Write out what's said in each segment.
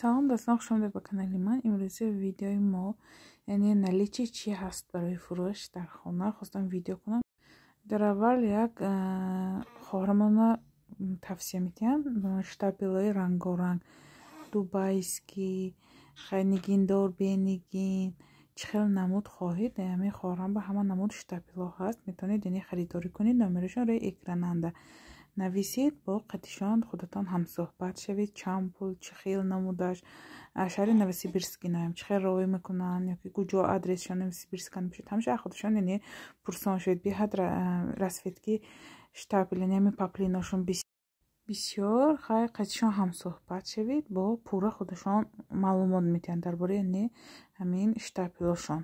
салом дастон хуш омадед ба канали ман имрӯзи видеои мо яъне наличи чи ҳаст барои фурӯш дар хона хостам видео кунам дар аввал як хоҳрамона тавсия метиҳам штабелои рангоранг дубайски хайнигиндор бенигин чи хел намуд хоҳед ҳамин хоҳрам ба ҳама намуд штабело ҳаст метавонед яъне харидорӣ кунед номерашонро экрананда нависед бо қатишон худатон ҳамсуҳбат шавед чанд пул чи хел намудаш шаҳри новосибирски наем чи хел роҳӣ мекунанд ёки куҷо адресшон новосибирска набошед ҳамеша худашон яъне пурсон шавед биҳад расфед э, ки штабл яъне ҳами паплиношон бисёр хай қатишон ҳамсуҳбат шавед бо пурра худашон маълумот медиҳанд дар бораи яъне ҳамин штабилошон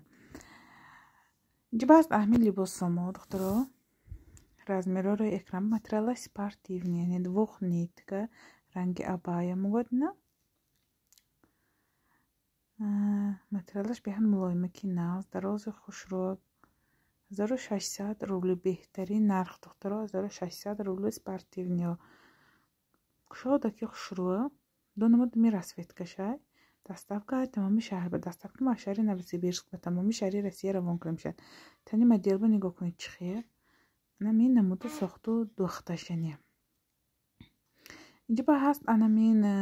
ҷибаст аҳми либосомо духтуро размерҳоро экран материала спортивни яъне двух нитка ранги абая мугодина материалаш беҳан мулоимаки навз дарози хушрук 1600 рубли беҳтарин нарх духтаро 1600 рубли спортивниё кушодаки хушрӯ ду намудами расветкашай даставкаи тамоми шаҳр ба даставка машари новосибирск ба тамоми шаҳри россия равон кунамешад тани модел ба нигоҳ кунед чи хел намин намуда сохту духташани иҷба ҳаст анамин э,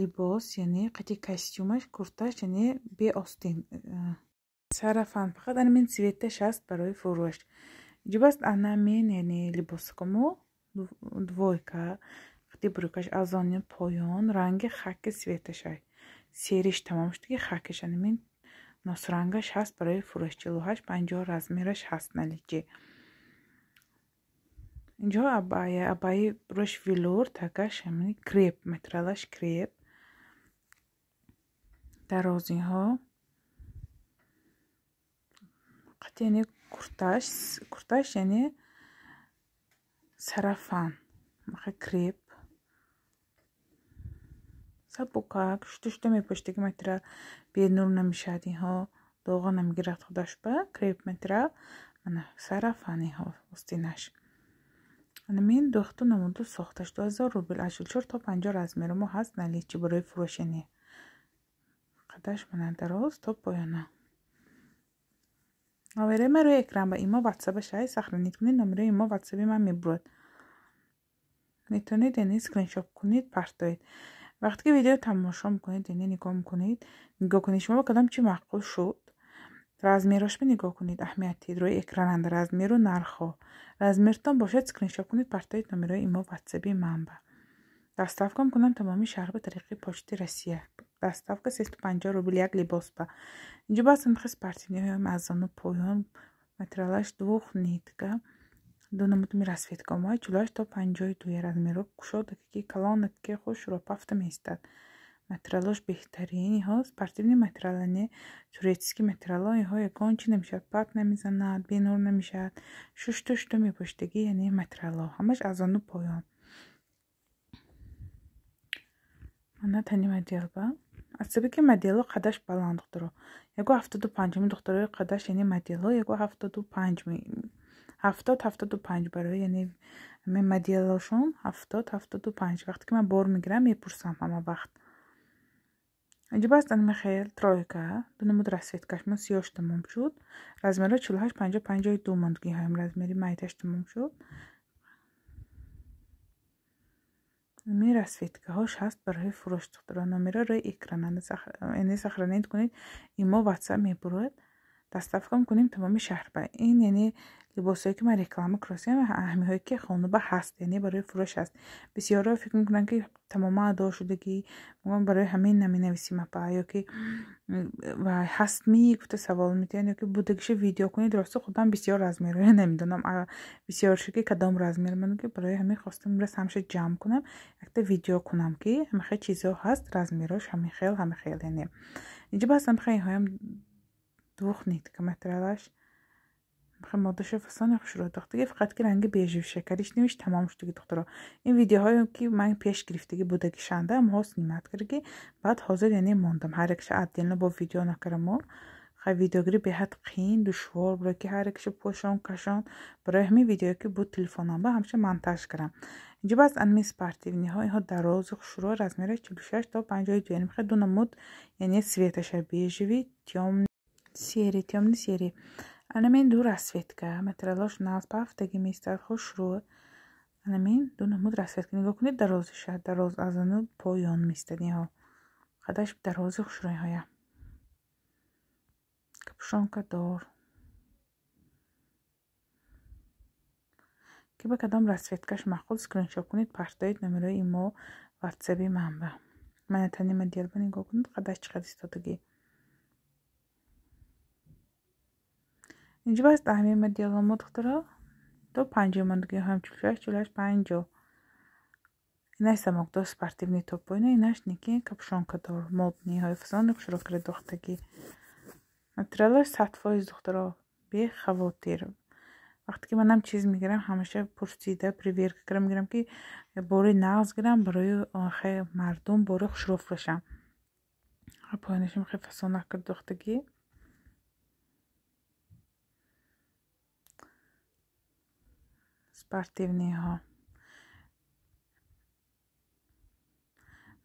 либос яне қати костюмаш курташ яне беостин э, сарафан фақат анамин цветаш аст барои фурӯш иҷбааст анамин яне либоскому двойка қати брюкаш аз они поён ранги хаки светашай сериш тамом шудаги хакиш анамин носрангаш ҳаст барои фурӯш чилуҳаш панҷо размераш ҳаст наличи инҷо абая абаи рӯш вилур такаш ҳамин креп материалаш креп дарозиҳо қатъ яъне курташ курташ яъне сарафан махе креп сабукак шуто шуто мепошта ки материал бенур намешад инҳо доғо намегирад худашба креп материал мана сарафаниҳо устинаш намин духту намуду сохташ 2000 рубл аз 4 то 5 размерумо ҳаст наличи барои фурӯшанӣ қадаш мана дароз то поёна авере маро экран ба имо ватсаба шай сахранид кунед номери имо ватсаби ман мебурад метавонед яъне скриншоп кунед партоед вақте ки видео тамошо мекунед яъне нигоҳ мкунед нигоҳ кунед шумо ба кадом чӣ маъқул шуд размерашро нигоҳ кунед аҳамияти рои экранан размеру нархо размертон бошад скриншот кунед партоид номерои имо ватсаби манба даставкам кунам тамоми шаҳр ба тариқи почти россия даставка сесту панҷо рубли як либоспа инҷо баъзан хис партиниоям азону поён материалаш двух нитка дунамутуми расветкомай чулаш то панҷои дуя размеро кушодакаки калонакаки хушро пафта меистад матералош беҳтарини ҳост партибни матерала не суретиски матерала иҳо ягон чи намешавад пат намезанад бенур намешавад шушту шту мепоштаги яъне матерало ҳамаш аз ону поён мана тани мадел ба асабики мадело қадаш баланд духтуро яго ҳафтоду панҷуми духтурои қадаш яъне мадело яго ҳафтоду панҷуми ҳафтод ҳафтоду панҷ барои яъне ме мадиалошон ҳафтод ҳафтоду панҷ вақте ки ман бор мегирам мепурсам ҳама вақт ҷибастан михел тройка дунамуд расвет кашма сиёш тамом шуд размера чилҳаш панҷо панҷои ду мондги ҳам размери майташ тамом шуд ми расветкаҳо шаст барои фурӯш сохтаро номера рӯи экранане э, сахранед кунед имо ватсап мебурад дастафкам кунем тамоми шаҳрба ин яъне либосое ки ман реклама кросем аҳмиҳое ки хонуба ҳаст яъне барои фурӯш аст бисёро фикр мекунанд ки тамома адо шудаги барои ҳамин наменависима па ё ки ва ҳаст ми гуфта савол митиҳанд ё ки будагиша видео кунед росту худам бисёр размер намедонам бисёрши ки кадом размер ман ки барои ҳамин хостам ирас ҳамаша ҷамъ кунам якта видео кунам ки ҳамихел чизо ҳаст размерош ҳамихел ҳамихел яъне инҷа баъзан хаиҳоям دوخ نیت dwóch metrelas محمد فستان شروع دختگی فقط که رنگ بیژ و شکریش نمیش تمام شدگی دخترا این ویدیوهایی که من پیش گرفتگی بوده که شنده هم هاست نیمت کرگی بعد حاضر یعنی موندم هر اکش عدیلنه با ویدیو نکرم و خیلی ویدیوگری به حد قین دشوار برای که هر اکش پوشان کشان برای همین ویدیو که بود هم به همشه منتاج کردم اینجا باز انمی پارتی نیها اینها دراز شروع از میره 46 تا 52 یعنی خیلی دو نمود یعنی سویتش بیژوی تیام серый темный серый она мен ду расцветка материалош нас пафтаги мистар хушру она мен ду намуд расцветка нигоҳ кунед дарозиша дароз аз ану поён мистаниҳо қадаш дарози хушрӯйҳоя капушонка дор ки ба кадом расцветкаш маъқул скриншоп кунед партдоед номерои мо ватсаби манба манатани мадиалба нигоҳ кунед қадаш чиқад истодагӣ инҷо бас таҳмима диалома духтуро то панҷума дугин ҳам чулчулаш чулаш панҷо инаш самокдо спортивни топо ина инаш ники капшонкадор модни ҳайфзони хушрокари духтагӣ натуралаш сад фоиз духтуро бехавотир вақте ки манам чиз мегирам ҳамеша пурсида приверка кара мегирам ки бори нағз гирам барои хе мардум бори хушрофрашам апоянашим хе фасонакардухтагӣ спортивные ха.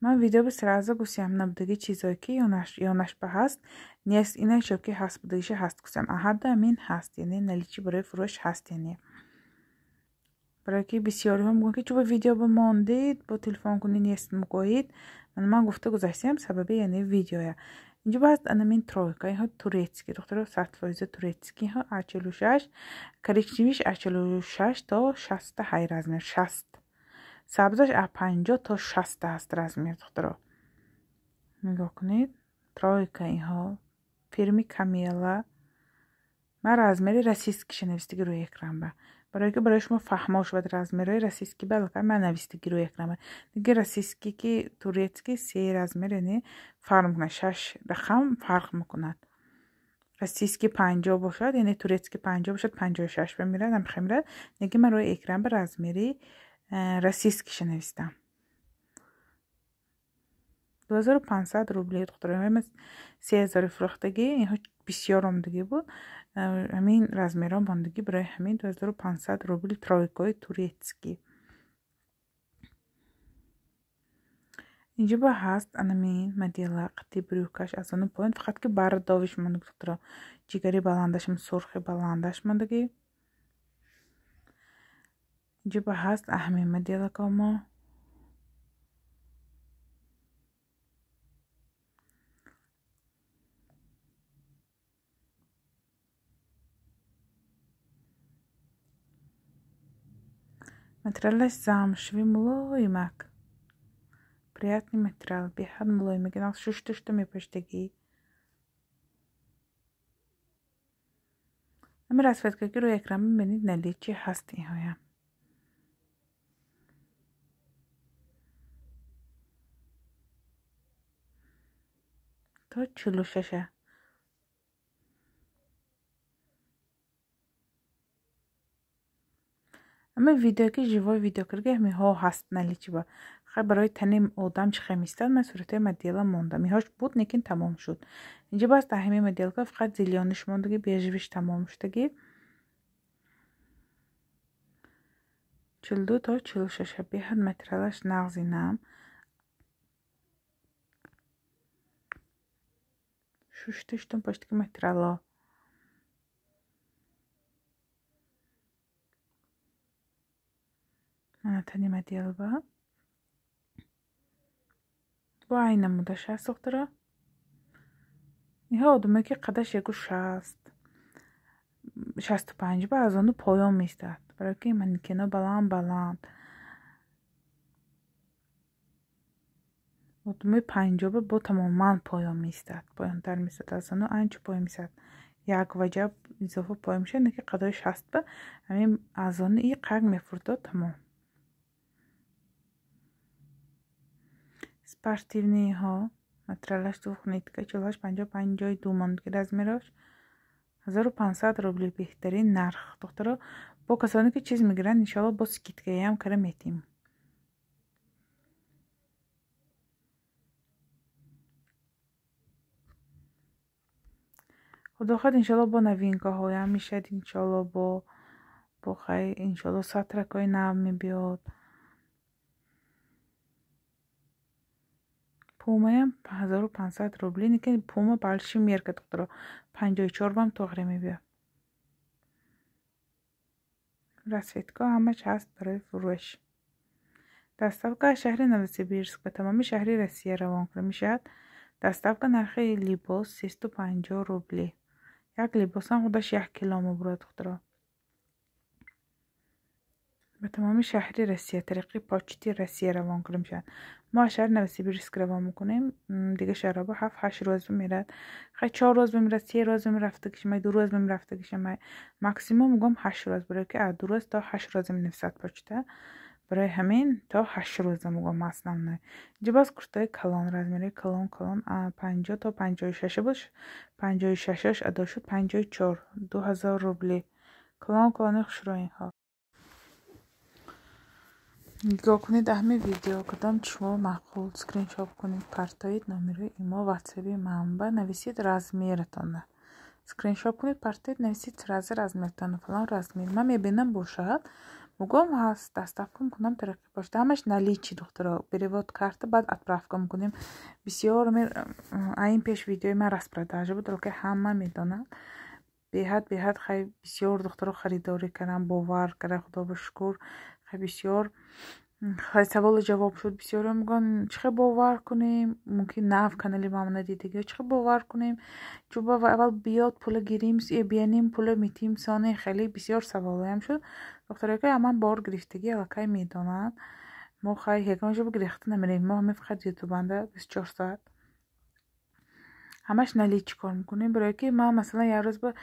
ما ویدیو به سراز هم نبدگی چیزایی که یونش یونش به هست نیست اینه چون که هست بدگیش هست گوشیم آها دامین هست یعنی نلیچی برای فروش هست برای کی بیشتری هم گویی چون ویدیو به ماندید با تلفن کنی نیست مگوید من ما گفته گذاشتم. سبب یعنی ویدیویا ინჯბასთან მე თროიკაი ხო თურეცკი როხდრო სათლოიზე თურეცკი ხო აჩელუშაშ კრიქჩივიშ აჩელუშაშ თო შასტა ჰაი რაზმე შასტ საბძაშ აფანჯო თო შასტა ასტრაზმე როხდრო მიგოქნი თროიკაი ხო ფირმი კამიელა მარ რაზმე რასისკი შენებს თიგრო ეკრანბა Проекта брешмо фахмаш вот размеры российский балка манависти гиро якнама. Диге российский ки турецкий се размеры не фармна шаш да хам фарх мукунат. Российский панджо бошад, яне турецкий панджо бошад, панджо шаш бемирад, ам хемра. Диге маро экран ба размеры российский шенависта. 2500 рублей тухтурам. Эмес 3000 фрухтаги, яхо бисьоромдаги бу. ҳамин размера бандагӣ барои ҳамин 2500 рубл тройкои турецкӣ инҷиба ҳаст анамин модела қатти брюкаш аз ану поин фақат ки бардовиш мандаги тутро ҷигари баландашам сурхи баландаш мандаги инҷиба ҳаст аҳмин модела камо materializam švi mlojmak. Приятный материал. Бихад млоймак. Генал шушты что ми паштаги. Амир асфет какиру якрам менид наличие хасти хоя. То чулушаша. ама видеоки живой видео карга ҳами ҳо ҳаст наличиба ха барои тани одам чи хемистад ма суратҳои модела монда миҳош буд лекин тамом шуд инҷа баъз таҳми моделка фақат зилёниш мондаги бежвиш тамом шудаги чилду то чилшаша беҳад материалаш нағзи нам шуштиштум поштаги материалҳо анатони мадилба бо айнамуда шаст духтура иҳо одаме ки қадаш яку шаст шасту панҷ ба аз ону поён меистад бароё ки манкино баланд баланд одамои панҷоба бо тамоман поён меистад поёнтар меистад аз ону анчо поён меистад як ваҷа изофа поён мешад ки қадои шаст ба амин аз ону и қаг мефуртод тамом спортивные ха матралаш сухнитка чолаш панҷо панҷ ҷои думонтка дазмерош ҳазору панҳсад рубли беҳтарин нарх духтаро бо касоне ки чиз мегиранд иншоалло бо скидкаям кара метим худохат иншоалло бо новинкаҳоям мешавад иншоалло бо бо хай иншоалло сатракҳои нав мебиёд пумаям 1500 рубли нике пума балши мерка тоқтаро 54 бам тоғре мебия расветка ҳама час барои фурӯш доставка аз шаҳри новосибирск ба тамоми шаҳри россия равон карда мешавад доставка нархи либос 350 рубли як либосам худаш як кило мебурад тоқтаро به تمام شهر روسیه طریق پاچتی روسیه روان کنیم شد ما شهر نوسی ریسک روان میکنیم دیگه شهر با هفت هشت روز بمیرد خیلی چهار روز بمیرد سه روز بمیرد کشم دو روز بمیرد رفته کشم مکسیموم میگم هشت روز برای که از دو روز تا هشت روز نفسات پاچته برای همین تا هشت روز مگم اصلا نه جباز کرده کلان راز میره کلان کلان پنجا تا پنجای شش باش پنجای ششش ادا شد پنجای چهار دو هزار روبلی کلان کلان خوش رو нигоҳ кунед ҳамин видео кадом шумо маъқул скриншоп кунед партоед номери имо ватсапи манба нависед размертона скриншоп кунед партоед нависед сразе размертона фалон размер ман мебинам бошад мугом ҳаст дастафкам кунам тариқи бошад ҳамаш наличи духтуро перевод карта баъд атрафкам кунем бисёр аин пеш видеои ман распродажа буд лки ҳама медонад беҳад беҳад хай бисёр духтуро харидорӣ кардам бовар кардан худо ба шукур بسیار سوال جواب شد بسیار میگن چه باور کنیم ممکن نف کانالی ما ندیدگی چه باور کنیم چون با اول بیاد پول گیریم سی بیانیم پول میتیم سانه خیلی بسیار سوال هم شد دکتر که همان بار گرفتگی وکای میدونن ما خیلی هگانش به گرفت نمیریم ما همه فقط بنده 24 ساعت همش نلیچ کنیم میکنیم برای که ما مثلا یه روز به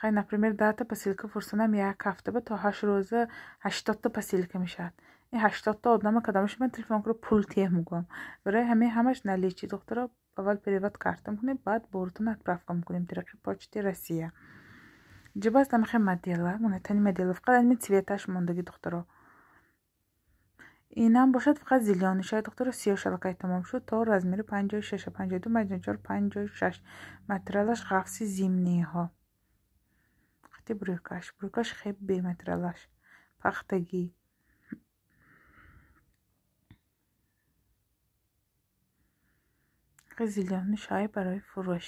хай например дата посилка фурсанам як ҳафтаба то ҳашт рӯза ҳаштодта посилка мешавад ин ҳаштодта одама кадамаш ман телефон кура пул тия мугӯям барои ҳамин ҳамаш налечи духтаро аввал перевод карта мкунем баъд бортон отправка мкунем тариқи почти россия ҷибаст амихе модела монатани модела фақат ами цветаш мондаги духтаро инам бошад фақат зилёни шай духтаро сиё шалакай тамом шуд то размери панҷои шеша панҷои ду панҷои чор панҷои шаш материалаш ғафси зимниҳо Paxta brûkaş. Brûkaş xeb bê metrelaş. قزیلیان شای برای فروش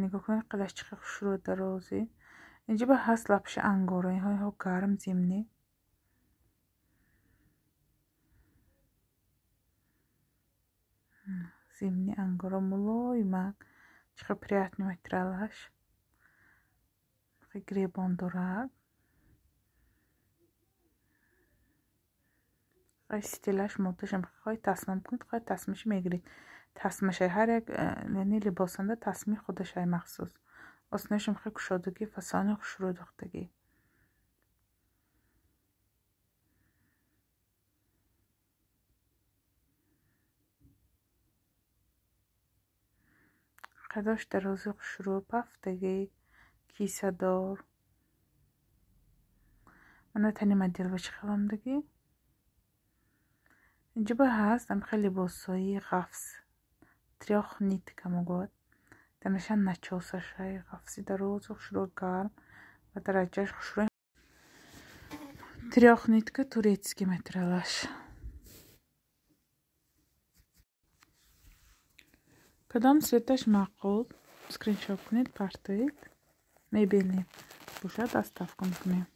نگاه کنید قلشچیخ خوش رو درازی اینجا به هست لپش انگاره ها گرم زمینی زمینی انگاره ملوی من پریت فکری bandura خواهی ستیلش موتشم خواهی تصمیم کنید خواهی تصمیمش میگرید تصمیمش هر یک یعنی لباسنده تصمیم خودش های مخصوص اصنشم خیلی کشادگی فسانه خوش دختگی قداش درازی خوش رو پفتگی кисадо ანუ თენი მაძილვაში ხელამდგი ჯიბა ჰას სამხელი ბოსოი ღავს ტრიოხ ნიტ გამოგოთ თანაშან ნაჩოსა შაი ღავსი და როუცო შროგარ ვატრაჭაშ ხშრე ტრიოხ ნიტ კა თურეცკი მეტრალაშ კადამ სვეტაშ მაყულ სკრინშოტ ნიტ პარტეით мебинем буша дастафкун кунем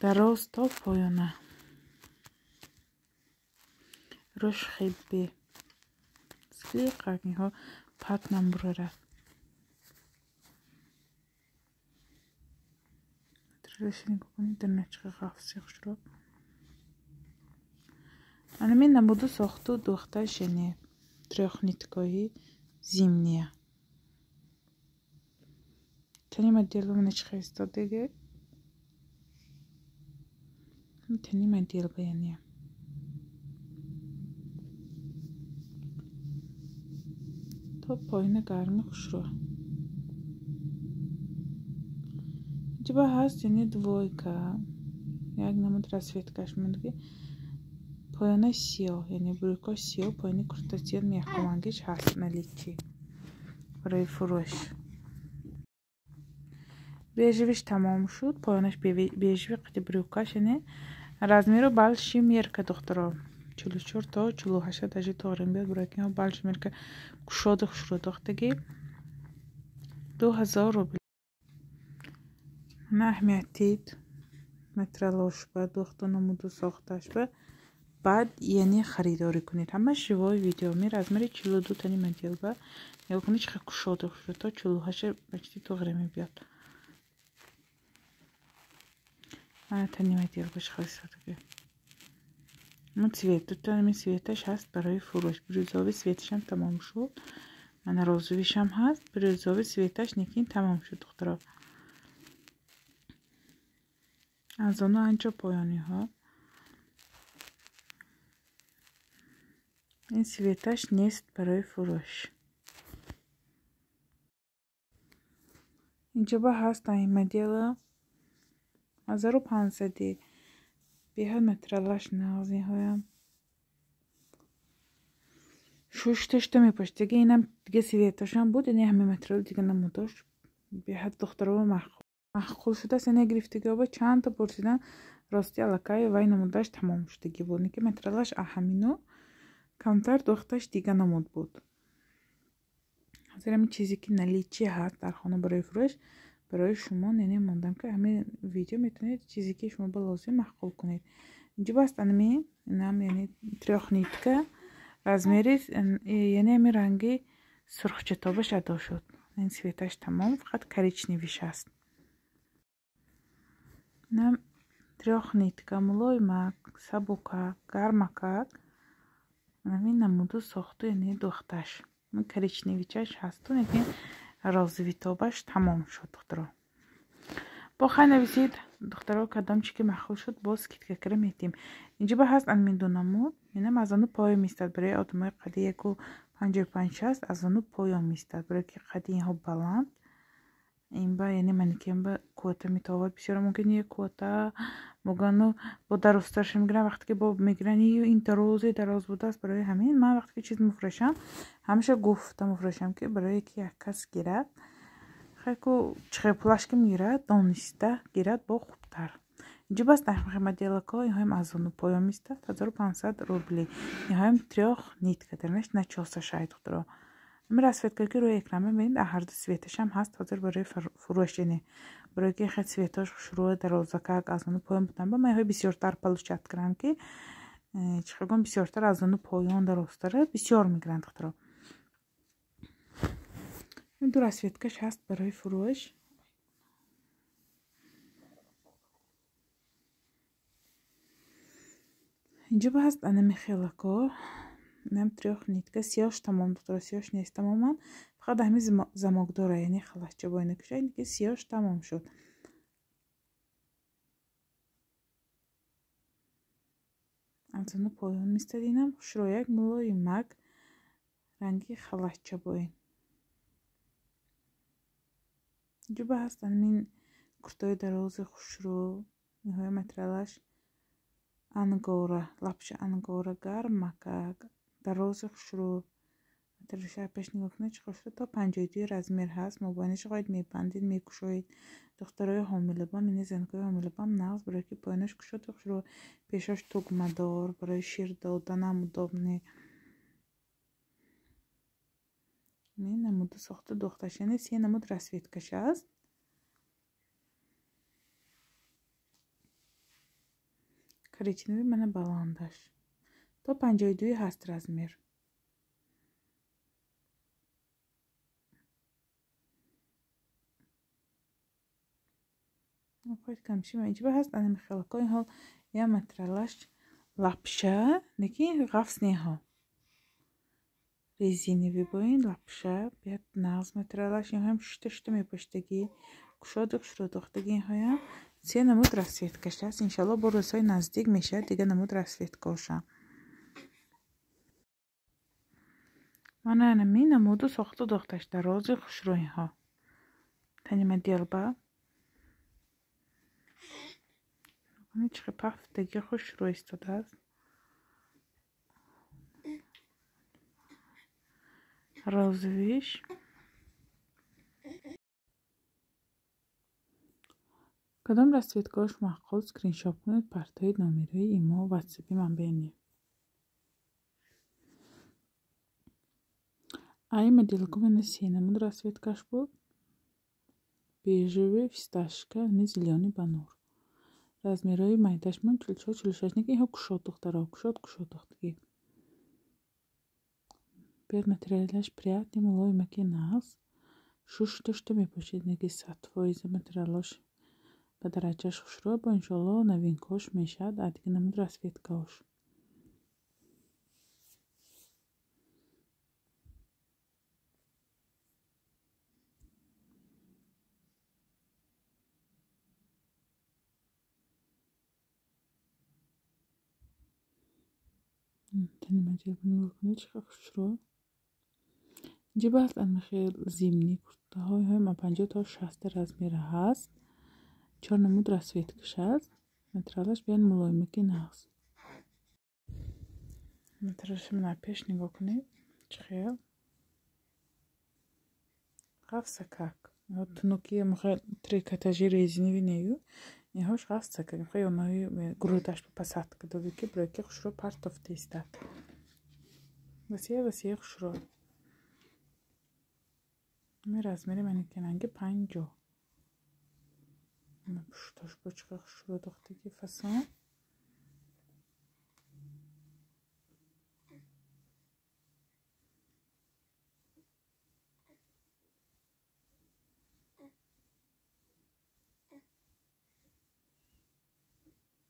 дароз то поёна рӯш хиббе сли қагиҳо пат намбурара анами намуду сохту духта шене трехниткои зимния tenima dil ba mana chiqa istodigi tenima dil ba yaniya to poyina garmi xushro ҷиба ҳаст яъне двойка як намуд расветкаш мадаги поёна сиё яъне брюко сиё поёни курта сиё якоманги ҳаст наличи барои фурӯш беживиш тамом шуд поёнаш беживи қати брюкашене размеру балши мерка духтуро чулучур то чулуҳашад ажи торин биёд бурокино балши мерка кушоду хушро духтаги ду ҳазор рубл наҳмиятид матралошба духту намуду сохташба баъд яъне харидорӣ кунед ҳама шивои видео ми размери чилу ду тани модел ба нигоҳ кунед чиқа кушоду хушро то чулуҳаша бачти туғри мебиёд это не выдержишь, все-таки. Ну, цвет. Тут там э, и цвет сейчас второй фурочек. Бирюзовый цвет сейчас тамам шут. Мен розовый шам хаст. Бирюзовый цвет сейчас некий тамам шут, доктора. А зону анчо пояни, ха? این سویتش نیست برای فروش اینجا با هست این مدیل 1500 бехад матралаш навзиҳоям шуштешта мепошт дига инам дига сиветошам буд ин ҳами матрал дига намудошт беҳад духтарова маҳқул шудааст яне гирифтагиоба чанда пурсидан рости аллакай вай намудааш тамомшудаги буд ки матралаш аҳамину камтар духташ дига намуд буд азирами чизе ки наличи ҳаст дар хона барои фурӯш барои шумо нене мондам ки ҳамин видео метавонед чизе ки шумо ба лозим маҳқул кунед инҷо баст анми инам яне трех нитка размери яне ҳамин ранги сурхчатобаш адо шуд ин светаш тамом фақат коричневиш аст нам трех нитка мулоймак сабука гармакак анами намуду сохту яне духташ коричневичаш ҳасту лекин розвитобаш тамом шуд духтуро бохай нависед духтуро кадомчики махул шуд боз китка кира метим инҷо ба ҳаст ан миндунаму инам аз ану поё мистад барои одамои қади яку панҷо панҷ шаст аз ану поё мистад бароки қади инҳо баланд инба яъне маникенба кувата метавовад бисёра мумкин як кувата бугану бо дарозтараша мигирам вақте ки бо миграни ин дарозе дароз будааст барои ҳамин ман вақте ки чиз муфурашам ҳамеша гуфта муфурашам ки барои ки як кас гирад хеку чихе пулаш ки мигирад дониста гирад бо хубтар ҷибас нархмахима делако иҳоям азону поёмистад ҳазору пансад рубли иҳоям трёх нитка дарнаш на чоса шайдхудро მრას ვეთქი რო ეკრანა მე ნახარდ სვეთა შამ ჰას თოზერ ვერე ფუროშენი ბროგი ხეთ სვეთა შრუა დროზა კაკაზნო პოემ თამბა მე ხე ბისიორ ტარფალ ჩატგრანკი ჩხეგონ ბისიორ ტარ აზნო პოიონ დროსტრა ბისიორ მიგრანტ ხტრო ნუ რა სვეთკა შას ბერე ფუროშ ინჯა ბასტანა მიხელაკო نم تریخ نیت که سیاش تمام دوتر سیاش نیست تماما فقط همین زمک داره یعنی خلاص چه باید نکشه یعنی که سیاش تمام شد از اونو پایان میستدینم خوش رو یک ملوی مک رنگی خلاص چه باید جبه هستن من کرتای دراز خوش رو نهای مترالش انگوره لپش انگوره گرمکه дар рози хушрӯ тарошаи пеш нигоҳ кунед чи хушрӯ то панҷои дуи размер ҳаст мобайна чи ғоид мебандед мекушоед духтарои ҳомилабам ине занкои ҳомилабам нағз барои ки поёнаш кушоди хушрӯ пешаш тугмадор барои шир доданам удобне ин намуди сохта духташани сие намуд расветкаш аст каричинави мана баландаш то 52 ҳаст размер хоид камшима иҷба ҳаст анами халако инҳо я матралаш лапша неки ғафз неҳо резини вибоин лапша бияд нағз матралаш инҳоям шушта шушта мепоштагӣ кушодукшро дохтагӣ инҳоям се намуд расветка шаст иншалло бо рӯзҳои наздик мешавад дига намуд расветка ошам მანანა მინა მოდო სახტო დახტაშ და როზი ხშროინჰა თენი მე დიალბა ანი ჩხეფაფ დეგი ხშროის თოდა როზი ვიშ გადამრას თვითგოშ მახხოლ სკრინშოპ მე პარტეი ნომერი იმო ვაცები მამბენი А има делкуме на сина мудра свет кашпо. Бежеве, фисташка, ми зелени банур. Размерови майташ ми чулчо, чулчаш неки ха кушотух дарав, кушот, кушотух тги. Пер на трелеш приятни му лови маки нас. Шушто што ми почит неки сатво и за материалош. Падарачаш хушро, бонжоло, новинкош, мешат, а тги на мудра свет каош. Мудра свет каош. ҷалб мекунад чиқа хушро инҷа баъз анахе зимни куртаҳои ма панҷоҳ то шасти размера ҳаст чор намудра светкаш аст матралаш биён мулоимаки нағз матралаши мана пеш нигоҳ кунед чихел ғафсакак тунуки мхе трикотажи резини винею ниҳош ғафсакак мхе ёнои грудаш пасадкадовики бироки хушро партофта истад بسیار بسیار خوش رو می رزمیری منی کننگ پنجا پشتاش بچقه خوش رو دخته که فسان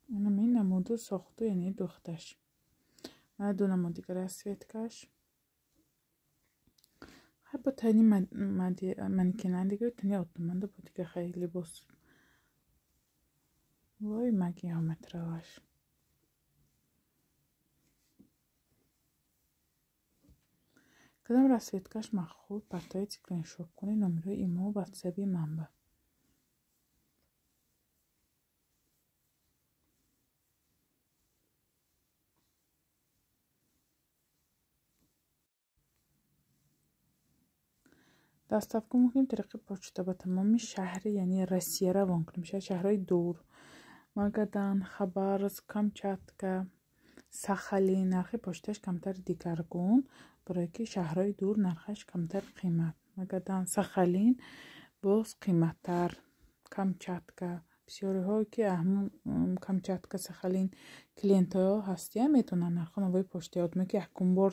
اینم این نمودو ساختو یعنی دختش Дунамо ди грасвет каш. Хайпо тани мади манкинанди гю тани отманда боди ка хайли бос. Вой маги ометралаш. Кадам расвет каш маху, партоец клиншок куни номеру имо ватсеби мамба. даставку мекунем тариқи почта ба тамоми шаҳри яъне россия равон кунем шаҳ шаҳрҳои дур магадан хабарск камчатка сахали нархи почташ камтар дигаргун барое ки шаҳрҳои дур нархаш камтар қимат магадан сахалин боз қиматтар камчатка бисёриҳое ки аҳмон камчатка сахалин клиентҳоо ҳастям метавонанд нархҳо навои почтаёт мки якумбор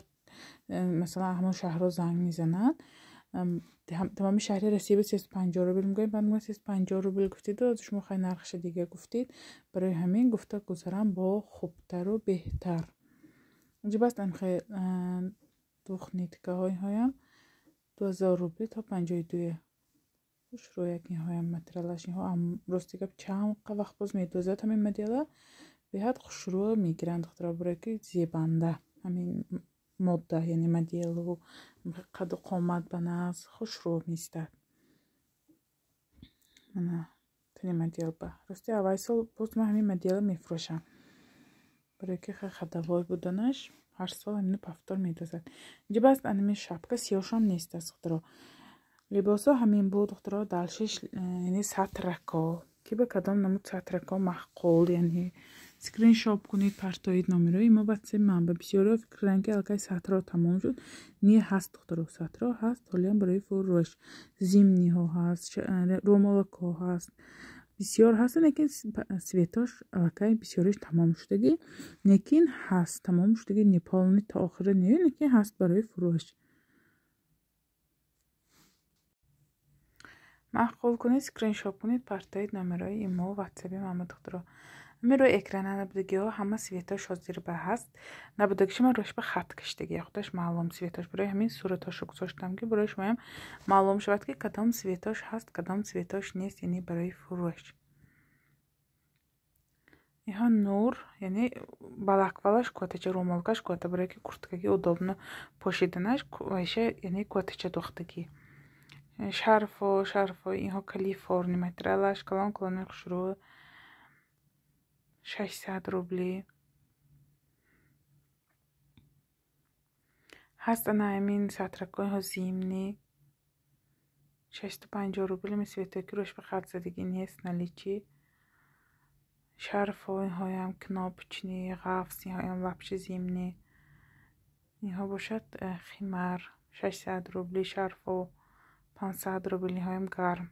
масалан аҳмон шаҳрро занг мезананд тамоми шаҳри россияи сесту панҷо рубл мгӯем бадмуа сесту панҷо рубл гуфтиду шумо хай нархша дига гуфтид барои ҳамин гуфта гузарам бо хубтару беҳтар ҷибастам хе духниткаҳоиҳоям дуҳазор рубли то панҷои дуе хушрӯяк иҳоям материалаш иҳо амрӯзи гап чанқа вақт боз медузад ҳамин модела беҳад хушрӯ мегирандхотро бурӯяки зебанда ҳамин модда яъне моделу қадуқомат ба наз хушрӯ мистад тани модел ба рости аввайсол боз ма ҳамин модела мефурӯшам барои ки хадавой буданаш ҳар сол ҳамину пафтор медозад ҷибаст анами шапка сиёшам нестас духтуро либосо ҳамин бу духтуро далшиш э, яъне сатрако ки ба кадом намуд сатрако маъқул яъне скрин шоп кунед партоид номерои мо ба се ман ба бисёриҳо фикр кардам ки алакай сатро тамом шуд ни ҳаст духтаро сатро ҳаст ҳолиам барои фурӯш зимниҳо ҳаст э, ромолакҳо ҳаст бисёр ҳаст лекин светош алакай бисёриш тамомшудагӣ лекин ҳаст тамомшудагӣ неполни то охира не лекин ҳаст барои фурӯш маъқул кунед скриншоп кунед партаид номерои имо ватсаби мама духтаро мерӯи экрана набудагиҳо ҳама светош ҳозирба ҳаст набудаги шумо рӯшба хат киштаги худаш маълум светош барои ҳамин суръаташро гузоштам ки барои шумоям маълум шавад ки кадом светош ҳаст кадом светош нест яъне барои фурӯш иҳо нур яъне балаквалаш кӯатача румолкаш кӯата барое ки курткаги удобно пошиданаш ша яъне кӯатача духтагӣ шарфо шарфо инҳо калифорни матрала шкалон калонихушрӯ 600 рублей. هست أنا عاملين ساتركوه زيمني شست و پنجاه روبل تاکی روش به خط زدگی نیست نلیچی شرف و اینها هم کناب چنی غفص اینها هم لپش زیمنی اینها باشد خیمر 600 روبلی شرف و 500 روبل اینها هم گرم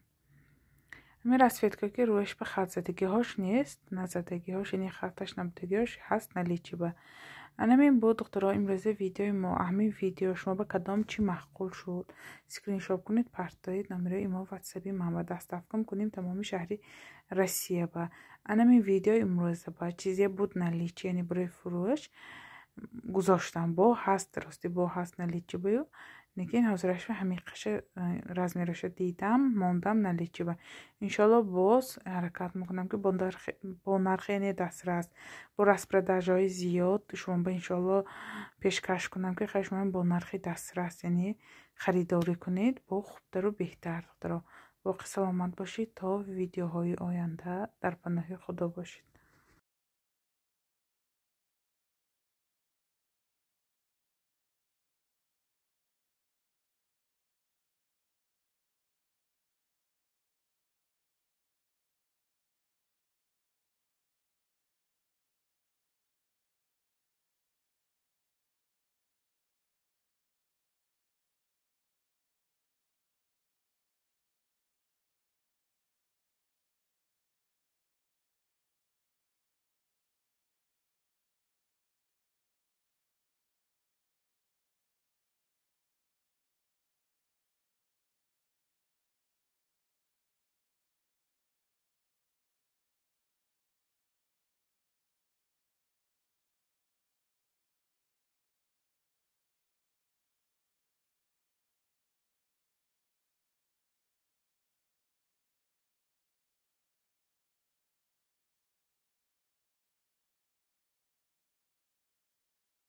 мерасфед ки рӯяш ба хатзадагиҳош нест назадагиҳош яъне хаташ набудагиҳош ҳаст налечиба анамин бо духтуро имрӯза видеои мо аҳмин видео шумо ба кадом чӣ маҳқул шуд скриншоп кунед партдоед номерои мо ватсаби мама даст афкам кунем тамоми шаҳри россия ба анамин видео имрӯза ба чизе буд налечи яъне барои фурӯш гузоштам бо ҳаст рости бо ҳаст налечи баю лекин ҳозирашва ҳамин қаша э, размероша дидам мондам наличиба иншоалло боз ҳаракат мекунам ки бо нархене дастрас бо распродажаҳои зиёд шумо ба иншоалло пешкаш кунам ки хай шумо бо нархи дастрас яъне харидорӣ кунед бо хубтару беҳтар дохтаро боқӣ саломат бошед то видеоҳои оянда дар паноҳи худо бошед